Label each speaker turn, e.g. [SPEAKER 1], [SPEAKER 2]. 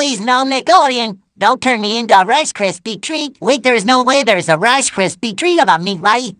[SPEAKER 1] Please, no Nickelodeon. Don't turn me into a Rice Krispie treat. Wait, there's no way there's a Rice Krispie treat about me, right?